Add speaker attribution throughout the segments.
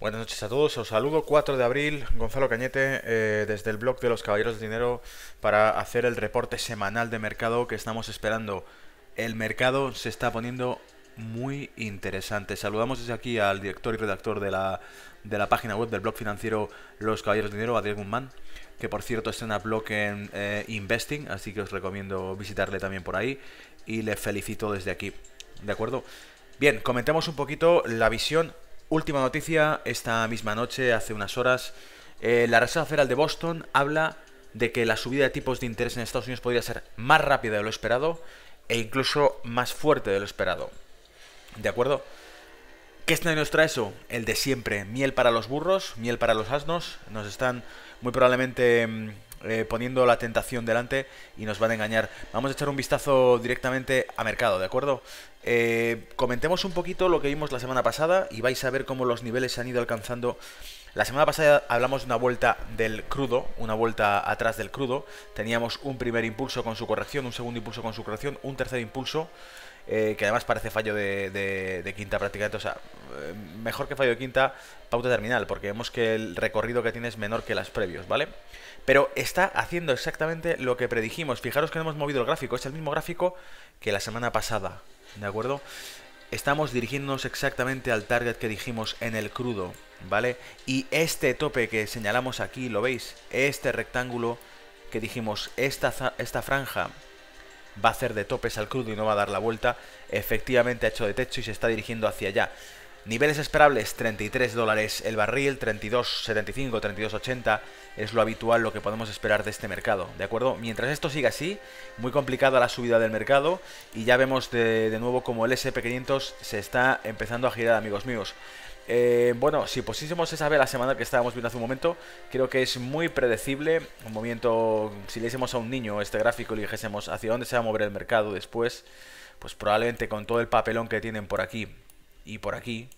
Speaker 1: Buenas noches a todos, os saludo 4 de abril, Gonzalo Cañete, eh, desde el blog de los Caballeros de Dinero para hacer el reporte semanal de mercado que estamos esperando. El mercado se está poniendo muy interesante. Saludamos desde aquí al director y redactor de la, de la página web del blog financiero Los Caballeros del Dinero, Adrián Guzmán, que por cierto una blog en eh, Investing, así que os recomiendo visitarle también por ahí y le felicito desde aquí. ¿De acuerdo? Bien, comentemos un poquito la visión Última noticia, esta misma noche, hace unas horas, eh, la Reserva Federal de Boston habla de que la subida de tipos de interés en Estados Unidos podría ser más rápida de lo esperado e incluso más fuerte de lo esperado. ¿De acuerdo? ¿Qué escenario nos trae eso? El de siempre, miel para los burros, miel para los asnos. Nos están muy probablemente mm, eh, poniendo la tentación delante y nos van a engañar. Vamos a echar un vistazo directamente a mercado, ¿de acuerdo? Eh, comentemos un poquito lo que vimos la semana pasada y vais a ver cómo los niveles se han ido alcanzando. La semana pasada hablamos de una vuelta del crudo, una vuelta atrás del crudo. Teníamos un primer impulso con su corrección, un segundo impulso con su corrección, un tercer impulso eh, que además parece fallo de, quinta prácticamente, o sea, eh, mejor que fallo de quinta, pauta terminal, porque vemos que el recorrido que tiene es menor que las previos, ¿vale? Pero está haciendo exactamente lo que predijimos, fijaros que no hemos movido el gráfico, es el mismo gráfico que la semana pasada, ¿de acuerdo? Estamos dirigiéndonos exactamente al target que dijimos en el crudo, ¿vale? Y este tope que señalamos aquí, ¿lo veis? Este rectángulo que dijimos, esta, esta franja va a hacer de topes al crudo y no va a dar la vuelta. Efectivamente ha hecho de techo y se está dirigiendo hacia allá. Niveles esperables, 33 dólares el barril, 32,75, 32,80 es lo habitual, lo que podemos esperar de este mercado, ¿de acuerdo? Mientras esto siga así, muy complicada la subida del mercado y ya vemos de, nuevo como el SP500 se está empezando a girar, amigos míos. Eh, bueno, si pusiésemos esa la semana que estábamos viendo hace un momento, creo que es muy predecible. Un momento. si leésemos a un niño este gráfico y le dijésemos hacia dónde se va a mover el mercado después, pues probablemente con todo el papelón que tienen por aquí y por aquí,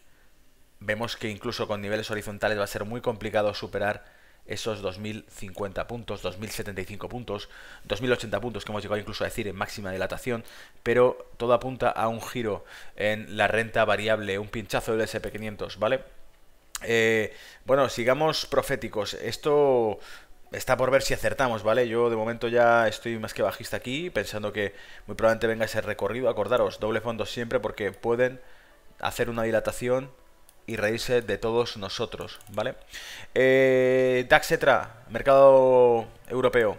Speaker 1: vemos que incluso con niveles horizontales va a ser muy complicado superar esos 2.050 puntos, 2.075 puntos, 2.080 puntos que hemos llegado incluso a decir en máxima dilatación, pero todo apunta a un giro en la renta variable, un pinchazo del SP500, ¿vale? Eh, bueno, sigamos proféticos. Esto está por ver si acertamos, ¿vale? Yo de momento ya estoy más que bajista aquí, pensando que muy probablemente venga ese recorrido. Acordaros, doble fondo siempre porque pueden hacer una dilatación y reírse de todos nosotros, ¿vale? Eh, Daxetra, mercado europeo.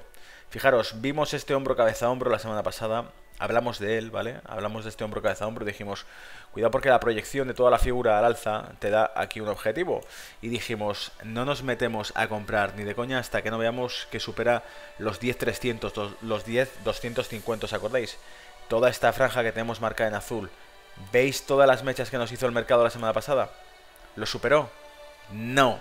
Speaker 1: Fijaros, vimos este hombro cabeza a hombro la semana pasada, hablamos de él, ¿vale? Hablamos de este hombro cabeza a hombro y dijimos, cuidado porque la proyección de toda la figura al alza te da aquí un objetivo. Y dijimos, no nos metemos a comprar ni de coña hasta que no veamos que supera los 10-300, los 10 ¿os acordáis? Toda esta franja que tenemos marcada en azul. ¿Veis todas las mechas que nos hizo el mercado la semana pasada? ¿Lo superó? No.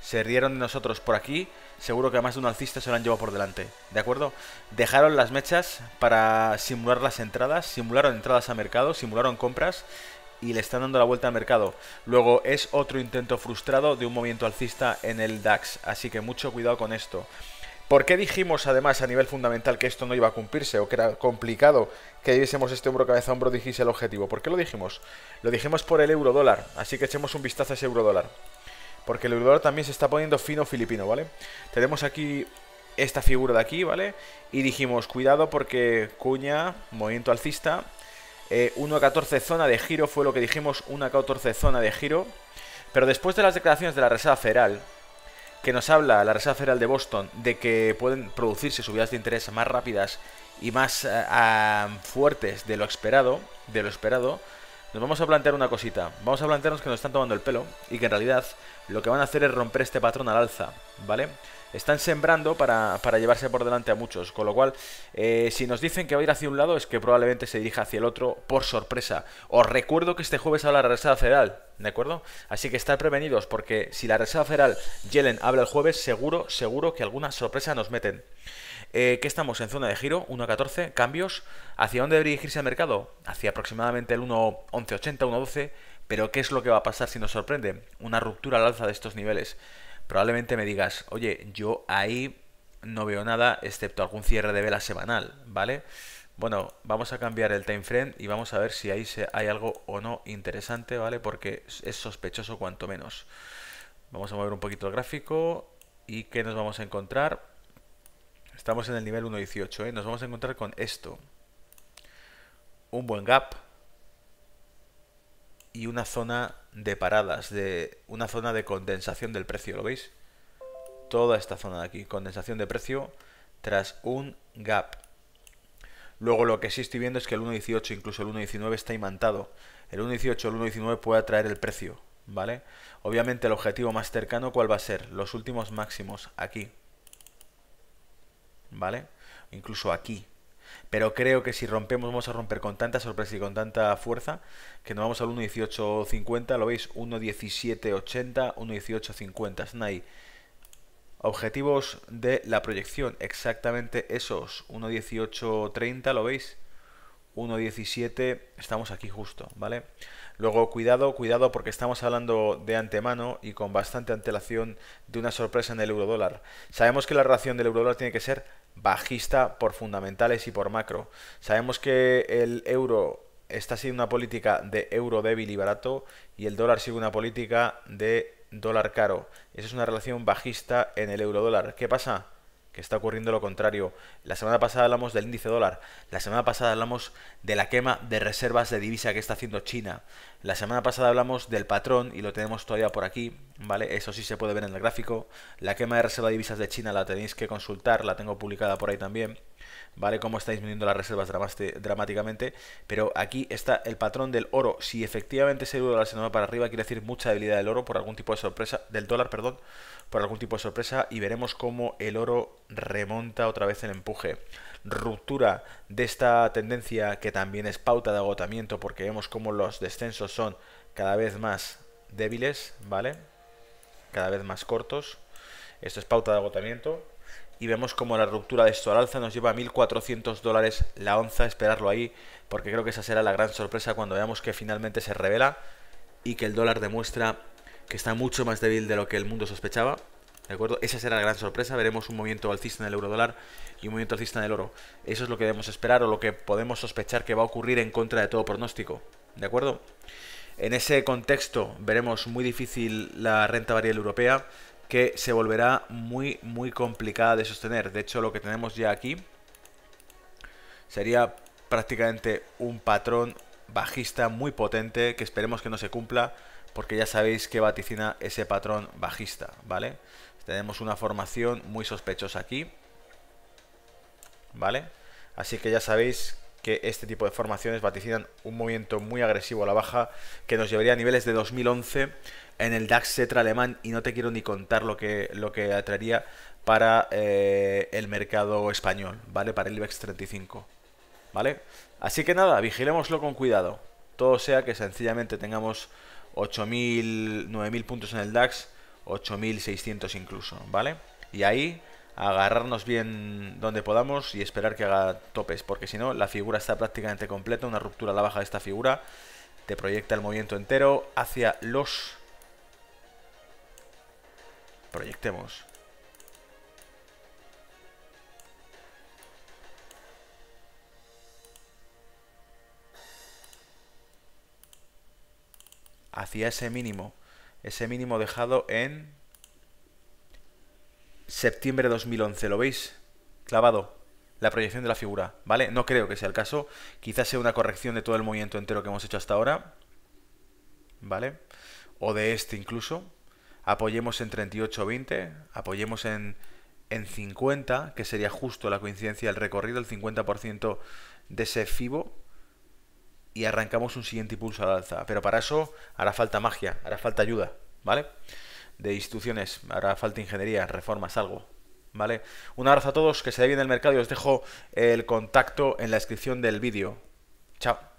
Speaker 1: Se rieron de nosotros por aquí. Seguro que más de un alcista se lo han llevado por delante. ¿De acuerdo? Dejaron las mechas para simular las entradas. Simularon entradas a mercado, simularon compras y le están dando la vuelta al mercado. Luego es otro intento frustrado de un movimiento alcista en el DAX, así que mucho cuidado con esto. ¿Por qué dijimos además a nivel fundamental que esto no iba a cumplirse o que era complicado que diésemos este euro cabeza hombro dijese el objetivo? ¿Por qué lo dijimos? Lo dijimos por el euro dólar, así que echemos un vistazo a ese euro dólar. Porque el euro dólar también se está poniendo fino filipino, ¿vale? Tenemos aquí esta figura de aquí, ¿vale? Y dijimos, cuidado porque cuña, movimiento alcista, eh, a 1.14 zona de giro, fue lo que dijimos, 14 zona de giro. Pero después de las declaraciones de la Reserva Federal, que nos habla la Reserva Federal de Boston de que pueden producirse subidas de interés más rápidas y más eh, fuertes de lo esperado, de lo esperado, nos vamos a plantear una cosita. Vamos a plantearnos que nos están tomando el pelo y que en realidad lo que van a hacer es romper este patrón al alza, ¿vale? están sembrando para, llevarse por delante a muchos. Con lo cual, eh, si nos dicen que va a ir hacia un lado, es que probablemente se dirija hacia el otro por sorpresa. Os recuerdo que este jueves habla la Reserva Federal, ¿de acuerdo? Así que estar prevenidos, porque si la Reserva Federal Yellen habla el jueves, seguro, seguro que alguna sorpresa nos meten. Eh, que estamos en zona de giro, 1.14, cambios. ¿Hacia dónde debería dirigirse el mercado? Hacia aproximadamente el 1.1180, 1.12. Pero ¿qué es lo que va a pasar si nos sorprende? Una ruptura al alza de estos niveles probablemente me digas, oye, yo ahí no veo nada excepto algún cierre de vela semanal, ¿vale? Bueno, vamos a cambiar el time frame y vamos a ver si ahí hay algo o no interesante, ¿vale? Porque es sospechoso cuanto menos. Vamos a mover un poquito el gráfico y ¿qué nos vamos a encontrar? Estamos en el nivel 1.18, ¿eh? Nos vamos a encontrar con esto. Un buen gap, y una zona de paradas, de una zona de condensación del precio, ¿lo veis? Toda esta zona de aquí, condensación de precio tras un gap. Luego lo que sí estoy viendo es que el 1.18, incluso el 1.19 está imantado. El 1.18, el 1.19 puede atraer el precio, ¿vale? Obviamente el objetivo más cercano, ¿cuál va a ser? Los últimos máximos, aquí. ¿Vale? Incluso aquí, pero creo que si rompemos, vamos a romper con tanta sorpresa y con tanta fuerza que nos vamos al 1.1850, lo veis, 1.1780, 1.1850. Están ahí. Objetivos de la proyección, exactamente esos, 1.1830, lo veis, 1.17, estamos aquí justo, ¿vale? Luego, cuidado, cuidado, porque estamos hablando de antemano y con bastante antelación de una sorpresa en el euro dólar. Sabemos que la relación del euro dólar tiene que ser bajista por fundamentales y por macro. Sabemos que el euro está siendo una política de euro débil y barato y el dólar sigue una política de dólar caro. Esa es una relación bajista en el euro dólar. ¿Qué pasa? Que está ocurriendo lo contrario. La semana pasada hablamos del índice dólar. La semana pasada hablamos de la quema de reservas de divisa que está haciendo China. La semana pasada hablamos del patrón y lo tenemos todavía por aquí, ¿vale? Eso sí se puede ver en el gráfico. La quema de reserva de divisas de China la tenéis que consultar, la tengo publicada por ahí también, ¿vale? Cómo está disminuyendo las reservas dramáticamente. Pero aquí está el patrón del oro. Si efectivamente ese dólar se nos va para arriba, quiere decir mucha debilidad del oro por algún tipo de sorpresa, del dólar, perdón, por algún tipo de sorpresa y veremos cómo el oro remonta otra vez el empuje ruptura de esta tendencia que también es pauta de agotamiento porque vemos cómo los descensos son cada vez más débiles, ¿vale? Cada vez más cortos. Esto es pauta de agotamiento. Y vemos como la ruptura de esto al alza nos lleva a 1.400 dólares la onza, esperarlo ahí, porque creo que esa será la gran sorpresa cuando veamos que finalmente se revela y que el dólar demuestra que está mucho más débil de lo que el mundo sospechaba. ¿De acuerdo? Esa será la gran sorpresa. Veremos un movimiento alcista en el euro dólar y un movimiento alcista en el oro. Eso es lo que debemos esperar o lo que podemos sospechar que va a ocurrir en contra de todo pronóstico. ¿De acuerdo? En ese contexto veremos muy difícil la renta variable europea que se volverá muy, muy complicada de sostener. De hecho, lo que tenemos ya aquí sería prácticamente un patrón bajista muy potente que esperemos que no se cumpla porque ya sabéis que vaticina ese patrón bajista, ¿vale? Tenemos una formación muy sospechosa aquí, ¿vale? Así que ya sabéis que este tipo de formaciones vaticinan un movimiento muy agresivo a la baja que nos llevaría a niveles de 2011 en el DAX Setra alemán y no te quiero ni contar lo que, lo que atraería para eh, el mercado español, ¿vale? Para el IBEX 35, ¿vale? Así que nada, vigilémoslo con cuidado. Todo sea que sencillamente tengamos 8.000, 9.000 puntos en el DAX, 8.600 incluso, ¿vale? Y ahí agarrarnos bien donde podamos y esperar que haga topes, porque si no, la figura está prácticamente completa, una ruptura a la baja de esta figura, te proyecta el movimiento entero hacia los... Proyectemos. Hacia ese mínimo. Ese mínimo dejado en septiembre de 2011, ¿lo veis? Clavado, la proyección de la figura, ¿vale? No creo que sea el caso, quizás sea una corrección de todo el movimiento entero que hemos hecho hasta ahora, ¿vale? O de este incluso, apoyemos en 38.20, apoyemos en, en 50, que sería justo la coincidencia del recorrido, el 50% de ese FIBO, y arrancamos un siguiente impulso al alza. Pero para eso hará falta magia, hará falta ayuda, ¿vale? de instituciones. Hará falta ingeniería, reformas, algo. ¿Vale? Un abrazo a todos, que se dé bien el mercado y os dejo el contacto en la descripción del vídeo. Chao.